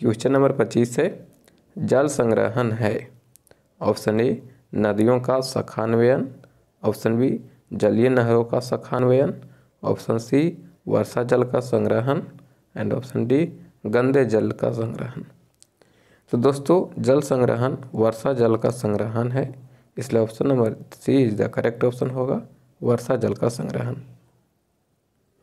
question number पच्चीस है जल संग्रहण है ऑप्शन ए नदियों का सखान्वयन ऑप्शन बी जलीय नहरों का सखान्वयन ऑप्शन सी वर्षा जल का संग्रहण एंड ऑप्शन डी गंदे जल का संग्रहण तो दोस्तों जल संग्रहण वर्षा जल का संग्रहण है इसलिए option number C is the correct option होगा वर्षा जल का संग्रहण